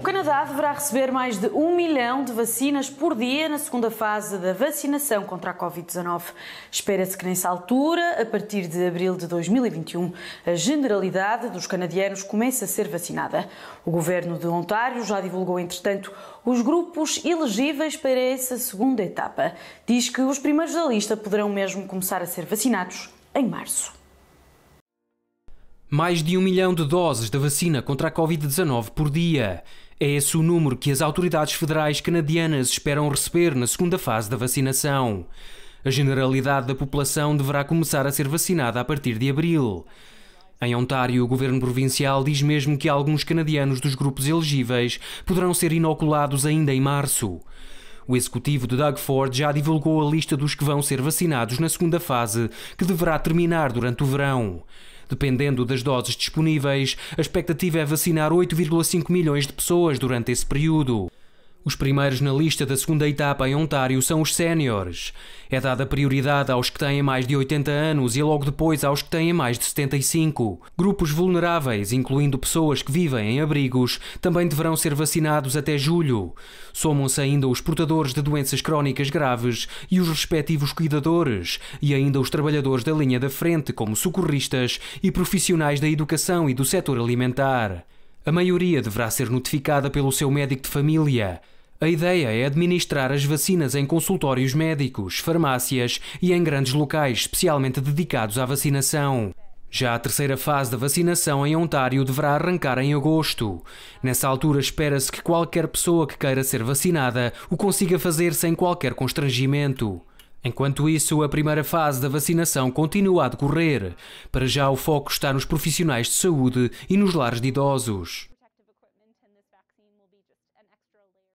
O Canadá deverá receber mais de um milhão de vacinas por dia na segunda fase da vacinação contra a Covid-19. Espera-se que nessa altura, a partir de abril de 2021, a generalidade dos canadianos comece a ser vacinada. O governo de Ontário já divulgou, entretanto, os grupos elegíveis para essa segunda etapa. Diz que os primeiros da lista poderão mesmo começar a ser vacinados em março. Mais de um milhão de doses da vacina contra a Covid-19 por dia. É esse o número que as autoridades federais canadianas esperam receber na segunda fase da vacinação. A generalidade da população deverá começar a ser vacinada a partir de abril. Em Ontário, o governo provincial diz mesmo que alguns canadianos dos grupos elegíveis poderão ser inoculados ainda em março. O executivo de Doug Ford já divulgou a lista dos que vão ser vacinados na segunda fase, que deverá terminar durante o verão. Dependendo das doses disponíveis, a expectativa é vacinar 8,5 milhões de pessoas durante esse período. Os primeiros na lista da segunda etapa em Ontário são os séniores. É dada prioridade aos que têm mais de 80 anos e logo depois aos que têm mais de 75. Grupos vulneráveis, incluindo pessoas que vivem em abrigos, também deverão ser vacinados até julho. Somam-se ainda os portadores de doenças crónicas graves e os respectivos cuidadores, e ainda os trabalhadores da linha da frente, como socorristas e profissionais da educação e do setor alimentar. A maioria deverá ser notificada pelo seu médico de família. A ideia é administrar as vacinas em consultórios médicos, farmácias e em grandes locais especialmente dedicados à vacinação. Já a terceira fase da vacinação em Ontário deverá arrancar em agosto. Nessa altura, espera-se que qualquer pessoa que queira ser vacinada o consiga fazer sem qualquer constrangimento. Enquanto isso, a primeira fase da vacinação continua a decorrer. Para já, o foco está nos profissionais de saúde e nos lares de idosos.